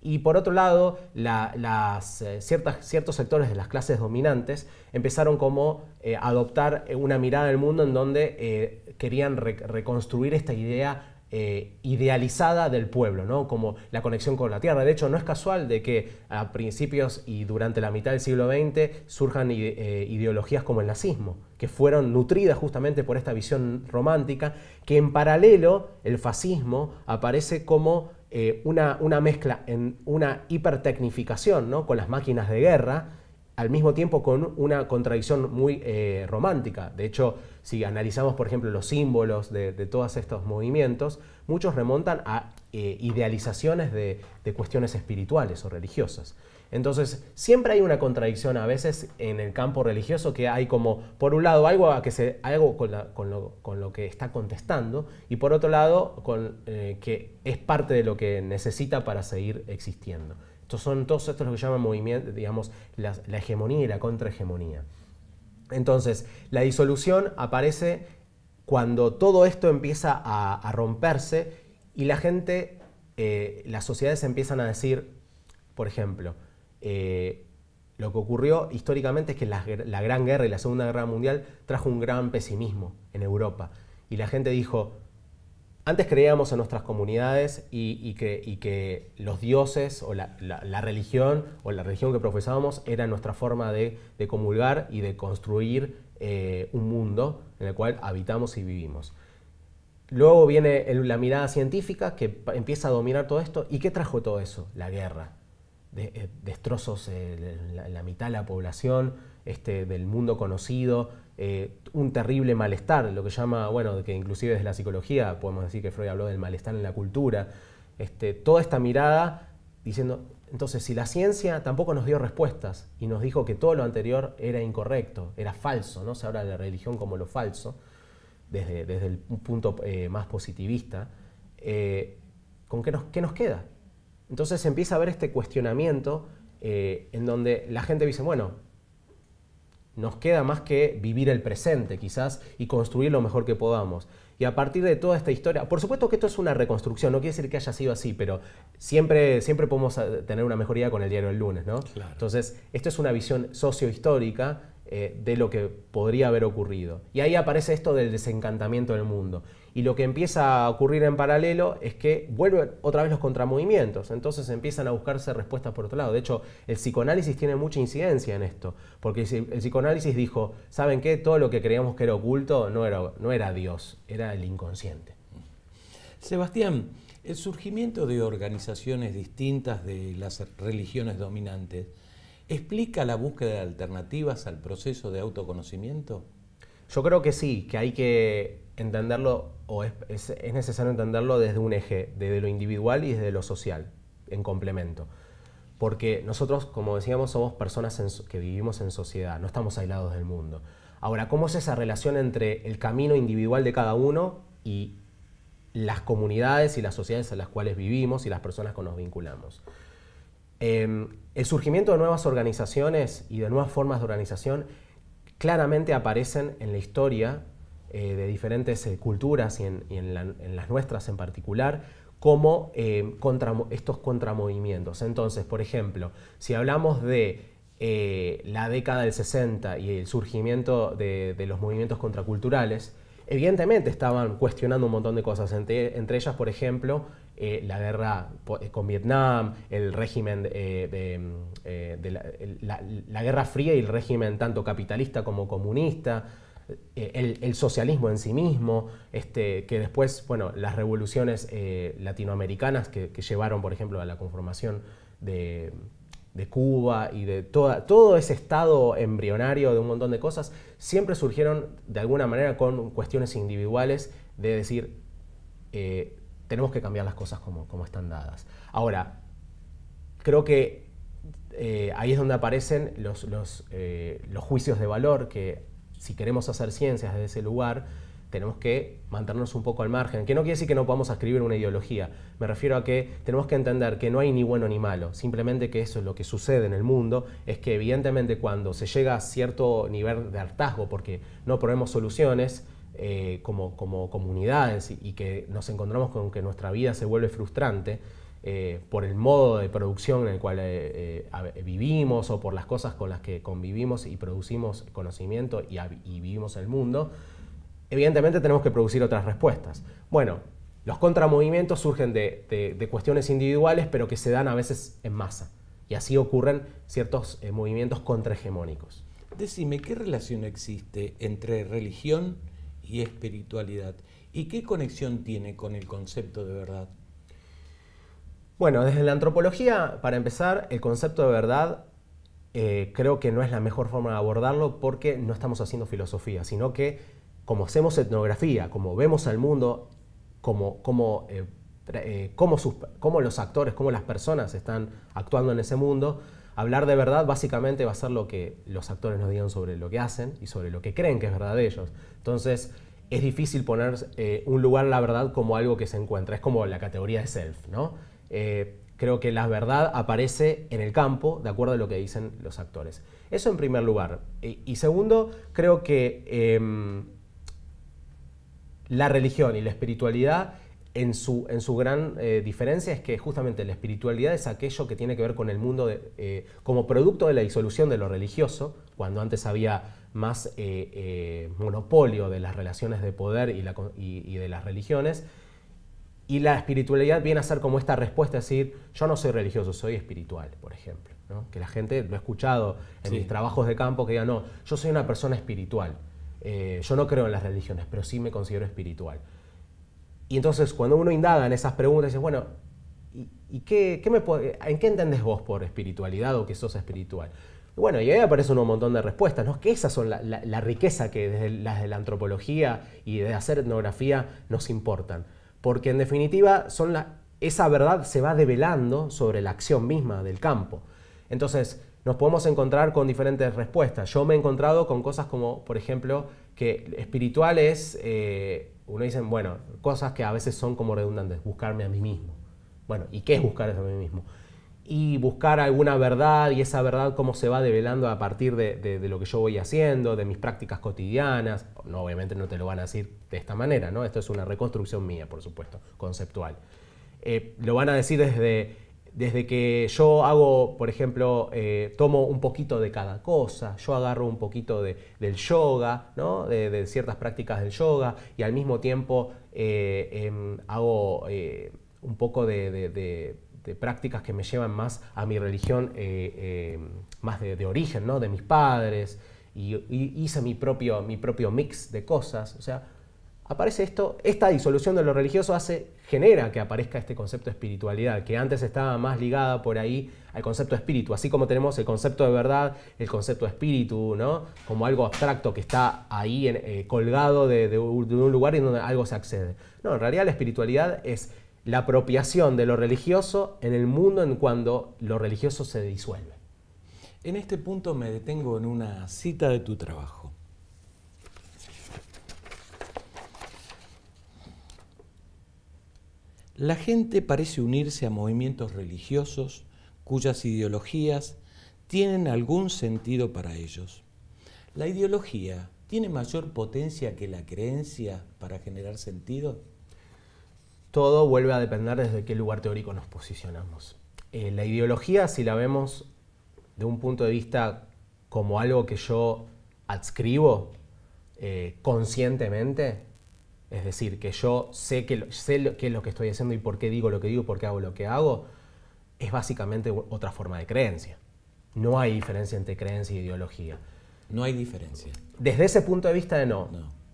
Y por otro lado, las, eh, ciertas, ciertos sectores de las clases dominantes empezaron como a adoptar una mirada del mundo en donde querían reconstruir esta idea eh, idealizada del pueblo, ¿no? como la conexión con la tierra. De hecho, no es casual de que a principios y durante la mitad del siglo XX surjan eh, ideologías como el nazismo, que fueron nutridas justamente por esta visión romántica, que en paralelo el fascismo aparece como eh, una, una, mezcla en una hipertecnificación ¿no? con las máquinas de guerra, al mismo tiempo con una contradicción muy romántica. De hecho, si analizamos, por ejemplo, los símbolos de, todos estos movimientos, muchos remontan a eh, idealizaciones de, cuestiones espirituales o religiosas. Entonces, siempre hay una contradicción a veces en el campo religioso que hay como, por un lado, algo, que se, algo con, lo, que está contestando y por otro lado, eh, que es parte de lo que necesita para seguir existiendo. Estos son todos estos lo que llaman movimiento, digamos, la hegemonía y la contrahegemonía. Entonces, la disolución aparece cuando todo esto empieza a, romperse y la gente, eh, las sociedades empiezan a decir, por ejemplo, eh, lo que ocurrió históricamente es que la Gran Guerra y la Segunda Guerra Mundial trajo un gran pesimismo en Europa. Y la gente dijo, antes creíamos en nuestras comunidades y, que, los dioses o la, religión o la religión que profesábamos era nuestra forma de, comulgar y de construir eh, un mundo en el cual habitamos y vivimos. Luego viene la mirada científica que empieza a dominar todo esto. ¿Y qué trajo todo eso? La guerra. Eh, destrozos en eh, la, mitad de la población, este, del mundo conocido, eh, un terrible malestar, lo que llama, bueno, que inclusive desde la psicología podemos decir que Freud habló del malestar en la cultura, este, toda esta mirada diciendo, entonces si la ciencia tampoco nos dio respuestas y nos dijo que todo lo anterior era incorrecto, era falso, ¿no? se habla de la religión como lo falso, desde, desde el punto eh, más positivista, eh, ¿con qué nos, nos queda? Entonces empieza a haber este cuestionamiento en donde la gente dice, bueno, nos queda más que vivir el presente quizás y construir lo mejor que podamos. Y a partir de toda esta historia, por supuesto que esto es una reconstrucción, no quiere decir que haya sido así, pero siempre, siempre podemos eh, tener una mejoría con el diario del lunes, ¿no? Entonces, esto es una visión sociohistórica eh, de lo que podría haber ocurrido. Y ahí aparece esto del desencantamiento del mundo. Y lo que empieza a ocurrir en paralelo es que vuelven otra vez los contramovimientos, entonces empiezan a buscarse respuestas por otro lado. De hecho, el psicoanálisis tiene mucha incidencia en esto, porque el psicoanálisis dijo, ¿saben qué? Todo lo que creíamos que era oculto no era, no era Dios, era el inconsciente. Sebastián, el surgimiento de organizaciones distintas de las religiones dominantes ¿Explica la búsqueda de alternativas al proceso de autoconocimiento? Yo creo que sí, que hay que entenderlo, o es, necesario entenderlo desde un eje, desde lo individual y desde lo social, en complemento. Porque nosotros, como decíamos, somos personas que vivimos en sociedad, no estamos aislados del mundo. Ahora, ¿cómo es esa relación entre el camino individual de cada uno y las comunidades y las sociedades en las cuales vivimos y las personas con nos vinculamos? Em, el surgimiento de nuevas organizaciones y de nuevas formas de organización claramente aparecen en la historia eh, de diferentes eh, culturas y, en, las nuestras en particular como em, estos contramovimientos. Entonces, por ejemplo, si hablamos de eh, la década del 60 y el surgimiento de, los movimientos contraculturales, evidentemente estaban cuestionando un montón de cosas, entre ellas, por ejemplo, eh, la guerra eh, con Vietnam, el régimen, eh, de, mm, la, Guerra Fría y el régimen tanto capitalista como comunista, el, socialismo en sí mismo, este, que después, bueno, las revoluciones latinoamericanas que, llevaron, por ejemplo, a la conformación de, Cuba y de toda, todo ese estado embrionario de un montón de cosas, siempre surgieron de alguna manera con cuestiones individuales de decir, tenemos que cambiar las cosas como, están dadas. Ahora, creo que eh, ahí es donde aparecen los, eh, los, juicios de valor, que si queremos hacer ciencias desde ese lugar, tenemos que mantenernos un poco al margen, que no quiere decir que no podamos escribir una ideología, me refiero a que tenemos que entender que no hay ni bueno ni malo, simplemente que eso es lo que sucede en el mundo, es que evidentemente cuando se llega a cierto nivel de hartazgo porque no probemos soluciones, eh, como, como, comunidades y, que nos encontramos con que nuestra vida se vuelve frustrante eh, por el modo de producción en el cual eh, vivimos o por las cosas con las que convivimos y producimos conocimiento y, vivimos el mundo, evidentemente tenemos que producir otras respuestas. Bueno, los contramovimientos surgen de, de, cuestiones individuales, pero que se dan a veces en masa. Y así ocurren ciertos movimientos contrahegemónicos. Decime, ¿qué relación existe entre religión y espiritualidad. ¿Y qué conexión tiene con el concepto de verdad? Bueno, desde la antropología, para empezar, el concepto de verdad eh, creo que no es la mejor forma de abordarlo porque no estamos haciendo filosofía, sino que como hacemos etnografía, como vemos al mundo, como, como, eh, eh, como los actores, como las personas están actuando en ese mundo, Hablar de verdad básicamente va a ser lo que los actores nos digan sobre lo que hacen y sobre lo que creen que es verdad de ellos. Entonces, es difícil poner eh, un lugar, la verdad, como algo que se encuentra. Es como la categoría de self, ¿no? Eh, creo que la verdad aparece en el campo de acuerdo a lo que dicen los actores. Eso en primer lugar. Y, segundo, creo que em, la religión y la espiritualidad en su, gran eh, diferencia es que justamente la espiritualidad es aquello que tiene que ver con el mundo eh, como producto de la disolución de lo religioso, cuando antes había más eh, monopolio de las relaciones de poder y, de las religiones. Y la espiritualidad viene a ser como esta respuesta, es decir, yo no soy religioso, soy espiritual, por ejemplo. Que la gente, lo ha escuchado en mis trabajos de campo, que diga, no, yo soy una persona espiritual. yo no creo en las religiones, pero sí me considero espiritual. Y entonces cuando uno indaga en esas preguntas, dices, bueno, ¿y, qué, en qué entendés vos por espiritualidad o que sos espiritual? Bueno, y ahí aparecen un montón de respuestas, ¿no? Que esas son la, riqueza que desde las de la antropología y de hacer etnografía nos importan. Porque en definitiva son la, esa verdad se va develando sobre la acción misma del campo. Entonces, nos podemos encontrar con diferentes respuestas. Yo me he encontrado con cosas como, por ejemplo, que espiritual es eh, uno dice, bueno, cosas que a veces son como redundantes, buscarme a mí mismo. Bueno, ¿y qué es eso a mí mismo? Y buscar alguna verdad y esa verdad cómo se va develando a partir de, lo que yo voy haciendo, de mis prácticas cotidianas. No, obviamente no te lo van a decir de esta manera, ¿no? Esto es una reconstrucción mía, por supuesto, conceptual. Eh, lo van a decir desde desde que yo hago, por ejemplo, eh, tomo un poquito de cada cosa, yo agarro un poquito del yoga, de, ciertas prácticas del yoga, y al mismo tiempo eh, em, hago eh, un poco de, prácticas que me llevan más a mi religión, más de, origen, ¿no? de mis padres, y, y, hice mi propio, mi propio mix de cosas. O sea, aparece esto, esta disolución de lo religioso hace genera que aparezca este concepto de espiritualidad, que antes estaba más ligada por ahí al concepto de espíritu, así como tenemos el concepto de verdad, el concepto de espíritu, ¿no? Como algo abstracto que está ahí eh, colgado de, de, un lugar en donde algo se accede. No, en realidad la espiritualidad es la apropiación de lo religioso en el mundo en cuando lo religioso se disuelve. En este punto me detengo en una cita de tu trabajo. la gente parece unirse a movimientos religiosos cuyas ideologías tienen algún sentido para ellos. ¿La ideología tiene mayor potencia que la creencia para generar sentido? Todo vuelve a depender desde qué lugar teórico nos posicionamos. Eh, la ideología, si la vemos de un punto de vista como algo que yo adscribo eh, conscientemente, es decir, que yo sé que sé qué es lo que estoy haciendo y por qué digo lo que digo, por qué hago lo que hago, es básicamente otra forma de creencia. No hay diferencia entre creencia y e ideología. No hay diferencia. Desde ese punto de vista de no.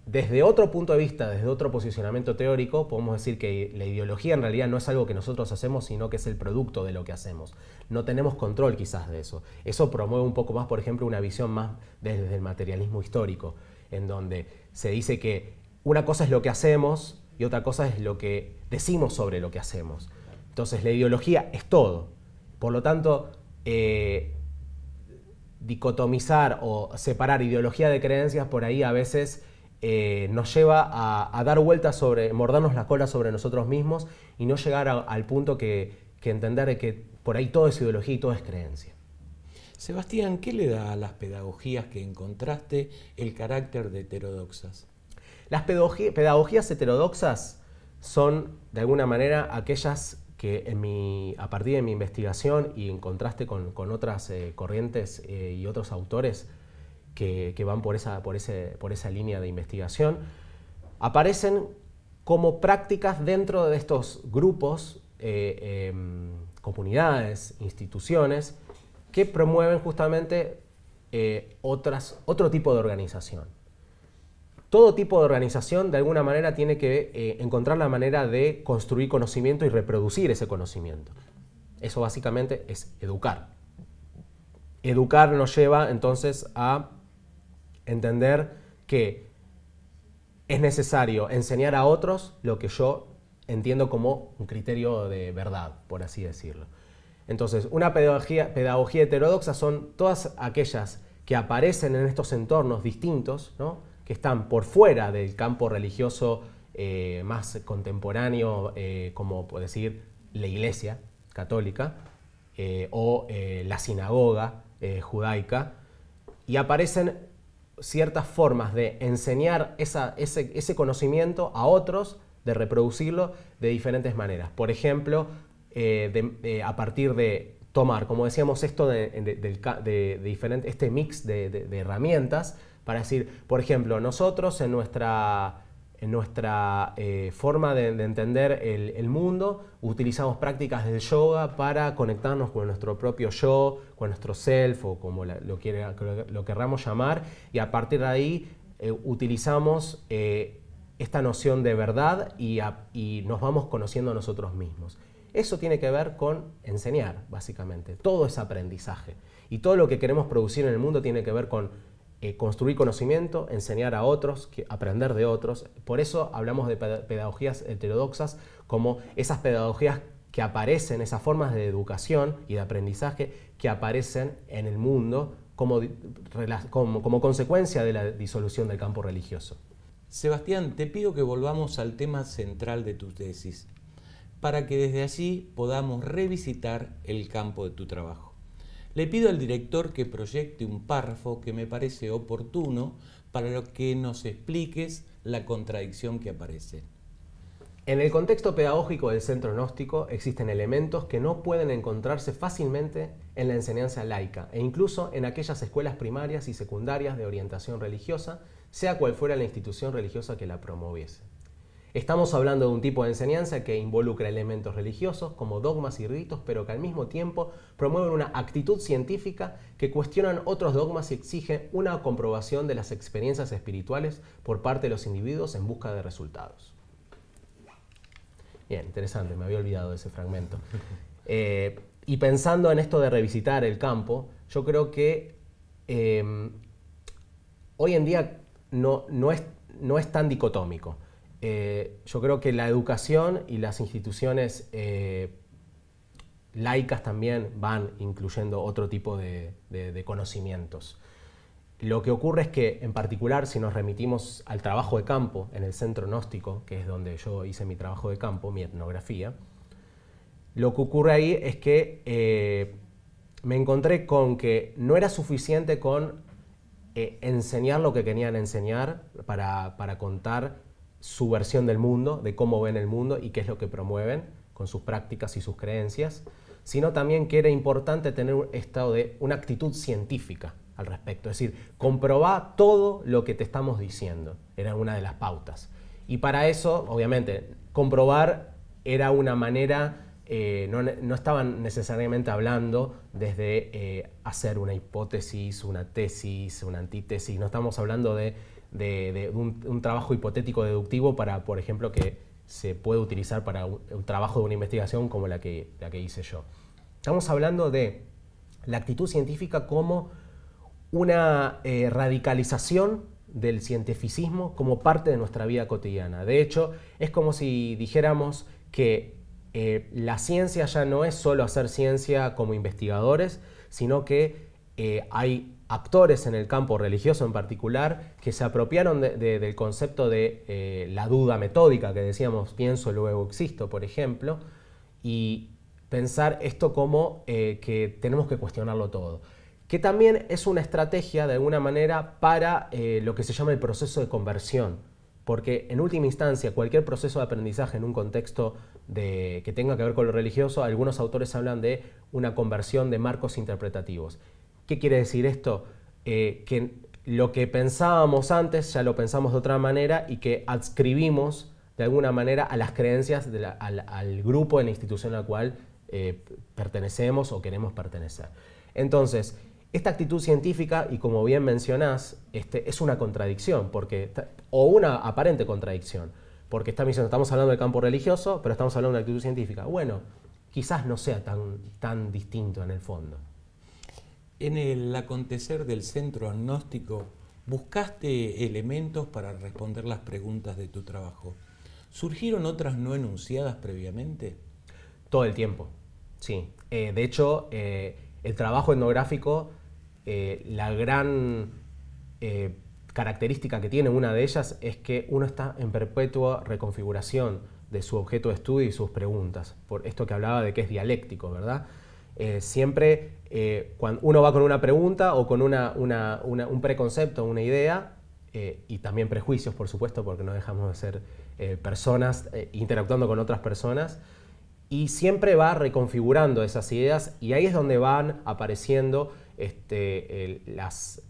Desde otro punto de vista, desde otro posicionamiento teórico, podemos decir que la ideología en realidad no es algo que nosotros hacemos, sino que es el producto de lo que hacemos. No tenemos control quizás de eso. Eso promueve un poco más, por ejemplo, una visión más desde el materialismo histórico, en donde se dice que una cosa es lo que hacemos y otra cosa es lo que decimos sobre lo que hacemos. Entonces la ideología es todo. Por lo tanto, eh, dicotomizar o separar ideología de creencias por ahí a veces eh, nos lleva a, dar vueltas sobre, mordernos la cola sobre nosotros mismos y no llegar al punto que, que entender que por ahí todo es ideología y todo es creencia. Sebastián, ¿qué le da a las pedagogías que encontraste el carácter de heterodoxas? Las pedagogías heterodoxas son, de alguna manera, aquellas que a partir de mi investigación y en contraste con, otras eh, corrientes eh, y otros autores que, van por esa, línea de investigación, aparecen como prácticas dentro de estos grupos, eh, em, comunidades, instituciones, que promueven justamente otro tipo de organización. Todo tipo de organización de alguna manera tiene que eh, encontrar la manera de construir conocimiento y reproducir ese conocimiento. Eso básicamente es educar. Educar nos lleva entonces a entender que es necesario enseñar a otros lo que yo entiendo como un criterio de verdad, por así decirlo. Entonces, una pedagogía, pedagogía heterodoxa son todas aquellas que aparecen en estos entornos distintos, ¿no? que están por fuera del campo religioso eh, más contemporáneo, eh, como por decir la iglesia católica eh, o la sinagoga judaica, y aparecen ciertas formas de enseñar ese, conocimiento a otros, de reproducirlo de diferentes maneras. Por ejemplo, a partir de tomar, como decíamos, esto de, este mix de herramientas, para decir, por ejemplo, nosotros en nuestra, en nuestra eh, forma de, entender el, mundo utilizamos prácticas del yoga para conectarnos con nuestro propio yo, con nuestro self o como lo, querramos llamar, y a partir de ahí eh, utilizamos eh, esta noción de verdad y, y nos vamos conociendo a nosotros mismos. Eso tiene que ver con enseñar, básicamente. Todo es aprendizaje. Y todo lo que queremos producir en el mundo tiene que ver con eh, construir conocimiento, enseñar a otros, aprender de otros. Por eso hablamos de pedagogías heterodoxas como esas pedagogías que aparecen, esas formas de educación y de aprendizaje que aparecen en el mundo como, como consecuencia de la disolución del campo religioso. Sebastián, te pido que volvamos al tema central de tu tesis, para que desde allí podamos revisitar el campo de tu trabajo. Le pido al director que proyecte un párrafo que me parece oportuno para lo que nos expliques la contradicción que aparece. En el contexto pedagógico del centro gnóstico existen elementos que no pueden encontrarse fácilmente en la enseñanza laica e incluso en aquellas escuelas primarias y secundarias de orientación religiosa, sea cual fuera la institución religiosa que la promoviese. Estamos hablando de un tipo de enseñanza que involucra elementos religiosos como dogmas y ritos, pero que al mismo tiempo promueven una actitud científica que cuestionan otros dogmas y exige una comprobación de las experiencias espirituales por parte de los individuos en busca de resultados. Bien, interesante, me había olvidado de ese fragmento. (laughs) Eh, y pensando en esto de revisitar el campo, yo creo que eh, hoy en día no es tan dicotómico eh, yo creo que la educación y las instituciones eh, laicas también van incluyendo otro tipo de, conocimientos. Lo que ocurre es que, en particular, si nos remitimos al trabajo de campo en el centro gnóstico, que es donde yo hice mi trabajo de campo, mi etnografía, lo que ocurre ahí es que eh, me encontré con que no era suficiente con enseñar lo que querían enseñar para, para contar su versión del mundo, de cómo ven el mundo y qué es lo que promueven con sus prácticas y sus creencias, sino también que era importante tener un estado de una actitud científica al respecto, es decir, comprobar todo lo que te estamos diciendo, era una de las pautas. Y para eso, obviamente, comprobar era una manera eh, no, estaban necesariamente hablando desde eh, hacer una hipótesis, una tesis, una antítesis, no estamos hablando de de, un, trabajo hipotético deductivo para, por ejemplo, que se puede utilizar para un, trabajo de una investigación como la que, la que hice yo. Estamos hablando de la actitud científica como una eh, radicalización del cientificismo como parte de nuestra vida cotidiana. De hecho, es como si dijéramos que eh, la ciencia ya no es solo hacer ciencia como investigadores, sino que eh, hay actores en el campo religioso en particular que se apropiaron del concepto de eh, la duda metódica que decíamos pienso, luego existo, por ejemplo, y pensar esto como eh, que tenemos que cuestionarlo todo que también es una estrategia de alguna manera para eh, lo que se llama el proceso de conversión, porque en última instancia cualquier proceso de aprendizaje en un contexto que tenga que ver con lo religioso, algunos autores hablan de una conversión de marcos interpretativos. ¿Qué quiere decir esto? Eh, que lo que pensábamos antes ya lo pensamos de otra manera y que adscribimos de alguna manera a las creencias al, grupo, en la institución a la cual eh, pertenecemos o queremos pertenecer. Entonces, esta actitud científica, y como bien mencionás, este, es una contradicción, porque, o una aparente contradicción, porque estamos hablando del campo religioso, pero estamos hablando de una actitud científica. Bueno, quizás no sea tan, tan distinto en el fondo en el acontecer del centro agnóstico buscaste elementos para responder las preguntas de tu trabajo. ¿Surgieron otras no enunciadas previamente? Todo el tiempo, sí. Eh, de hecho, eh, el trabajo etnográfico, eh, la gran característica que tiene una de ellas es que uno está en perpetua reconfiguración de su objeto de estudio y sus preguntas, por esto que hablaba de que es dialéctico, ¿verdad? siempre eh, cuando uno va con una pregunta o con un preconcepto, una idea, eh, y también prejuicios, por supuesto, porque no dejamos de ser eh, personas interactuando con otras personas, y siempre va reconfigurando esas ideas, y ahí es donde van apareciendo este, las,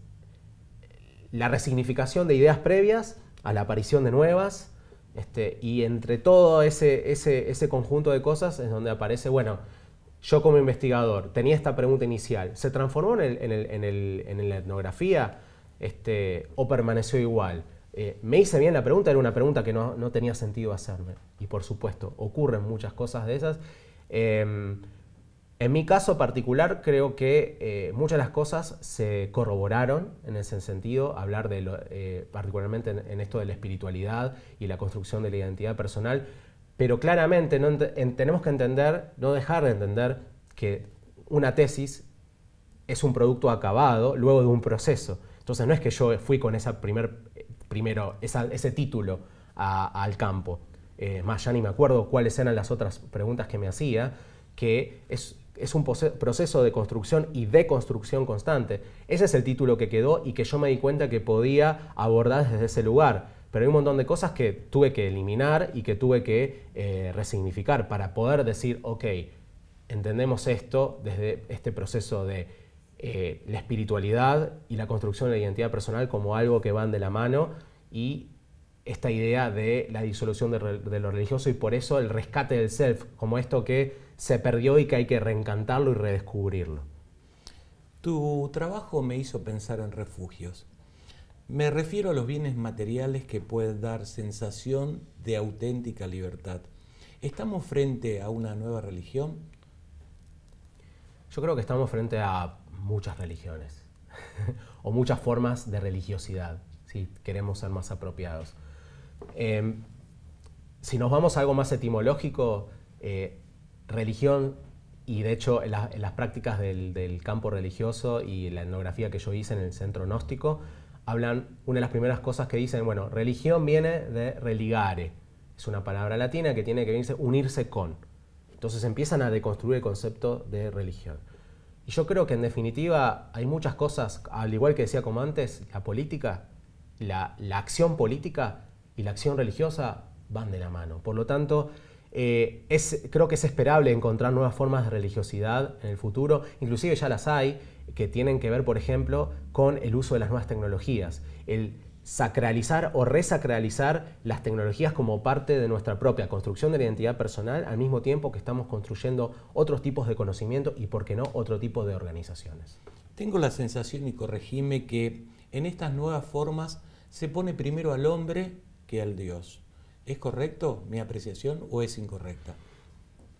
la resignificación de ideas previas a la aparición de nuevas, este, y entre todo ese, ese, ese conjunto de cosas es donde aparece, bueno, yo como investigador tenía esta pregunta inicial, ¿se transformó en, la etnografía este, o permaneció igual? Eh, me hice bien la pregunta, era una pregunta que no, tenía sentido hacerme. Y por supuesto, ocurren muchas cosas de esas. Em, en mi caso particular, creo que eh, muchas de las cosas se corroboraron en ese sentido, hablar de lo, eh, particularmente en esto de la espiritualidad y la construcción de la identidad personal. Pero claramente no tenemos que entender, no dejar de entender que una tesis es un producto acabado luego de un proceso. Entonces no es que yo fui con esa primer, primero, ese título al campo. Eh, más ya ni me acuerdo cuáles eran las otras preguntas que me hacía, que es, es un proceso de construcción y deconstrucción constante. Ese es el título que quedó y que yo me di cuenta que podía abordar desde ese lugar pero hay un montón de cosas que tuve que eliminar y que tuve que eh, resignificar para poder decir, ok, entendemos esto desde este proceso de eh, la espiritualidad y la construcción de la identidad personal como algo que van de la mano y esta idea de la disolución de lo religioso y por eso el rescate del self, como esto que se perdió y que hay que reencantarlo y redescubrirlo. Tu trabajo me hizo pensar en refugios. Me refiero a los bienes materiales que pueden dar sensación de auténtica libertad. ¿Estamos frente a una nueva religión? Yo creo que estamos frente a muchas religiones (laughs) o muchas formas de religiosidad, si queremos ser más apropiados. Em, si nos vamos a algo más etimológico, eh, religión, y de hecho las prácticas del, campo religioso y la etnografía que yo hice en el centro gnóstico, hablan, una de las primeras cosas que dicen, bueno, religión viene de religare, es una palabra latina que tiene que venirse unirse con. Entonces empiezan a deconstruir el concepto de religión. Y yo creo que en definitiva hay muchas cosas, al igual que decía como antes, la política, la, la acción política y la acción religiosa van de la mano. Por lo tanto, eh, creo que es esperable encontrar nuevas formas de religiosidad en el futuro, inclusive ya las hay, que tienen que ver, por ejemplo, con el uso de las nuevas tecnologías, el sacralizar o resacralizar las tecnologías como parte de nuestra propia construcción de la identidad personal, al mismo tiempo que estamos construyendo otros tipos de conocimiento y, por qué no, otro tipo de organizaciones. Tengo la sensación, y corregime, que en estas nuevas formas se pone primero al hombre que al Dios. ¿Es correcto mi apreciación o es incorrecta?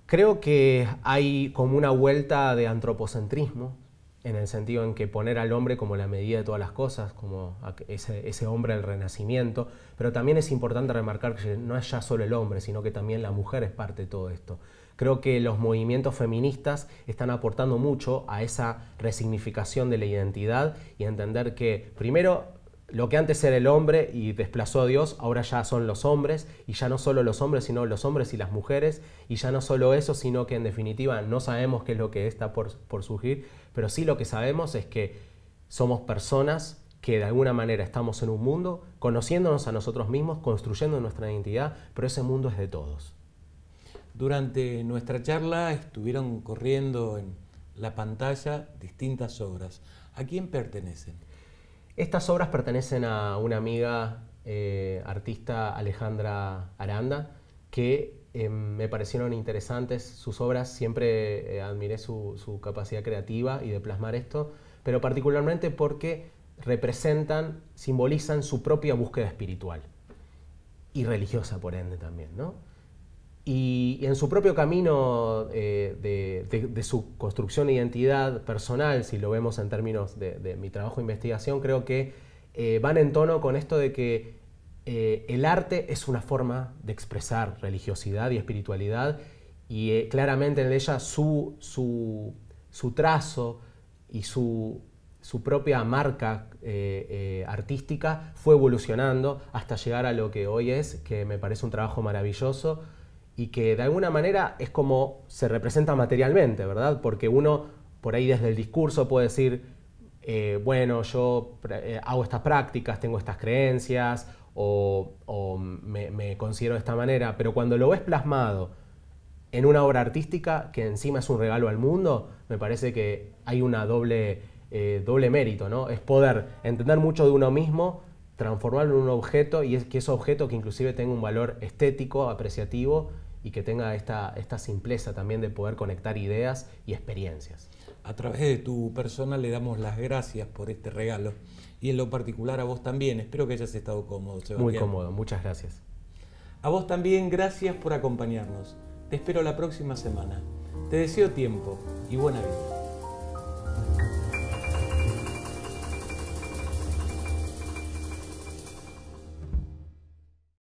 Creo que hay como una vuelta de antropocentrismo, en el sentido en que poner al hombre como la medida de todas las cosas, como ese, hombre del renacimiento, pero también es importante remarcar que no es ya solo el hombre, sino que también la mujer es parte de todo esto. Creo que los movimientos feministas están aportando mucho a esa resignificación de la identidad y entender que primero lo que antes era el hombre y desplazó a Dios, ahora ya son los hombres, y ya no solo los hombres, sino los hombres y las mujeres, y ya no solo eso, sino que en definitiva no sabemos qué es lo que está por, surgir, pero sí lo que sabemos es que somos personas que de alguna manera estamos en un mundo, conociéndonos a nosotros mismos, construyendo nuestra identidad, pero ese mundo es de todos. Durante nuestra charla estuvieron corriendo en la pantalla distintas obras. ¿A quién pertenecen? Estas obras pertenecen a una amiga eh, artista Alejandra Aranda, que eh, me parecieron interesantes sus obras, siempre eh, admiré su, capacidad creativa y de plasmar esto, pero particularmente porque representan, simbolizan su propia búsqueda espiritual y religiosa por ende también, y, en su propio camino eh, de, su construcción de identidad personal, si lo vemos en términos de, mi trabajo de investigación, creo que eh, van en tono con esto de que eh, el arte es una forma de expresar religiosidad y espiritualidad y claramente en ella su, trazo y su, propia marca artística fue evolucionando hasta llegar a lo que hoy es, que me parece un trabajo maravilloso y que de alguna manera es como se representa materialmente, ¿verdad? Porque uno por ahí desde el discurso puede decir, eh, bueno, yo eh, hago estas prácticas, tengo estas creencias o, me, considero de esta manera, pero cuando lo ves plasmado en una obra artística que encima es un regalo al mundo, me parece que hay una doble, eh, doble mérito, ¿no? Es poder entender mucho de uno mismo, transformarlo en un objeto y es que ese objeto que inclusive tenga un valor estético, apreciativo y que tenga esta, esta simpleza también de poder conectar ideas y experiencias. A través de tu persona le damos las gracias por este regalo y en lo particular a vos también. Espero que hayas estado cómodo, Muy cómodo, muchas gracias. A vos también gracias por acompañarnos. Te espero la próxima semana. Te deseo tiempo y buena vida.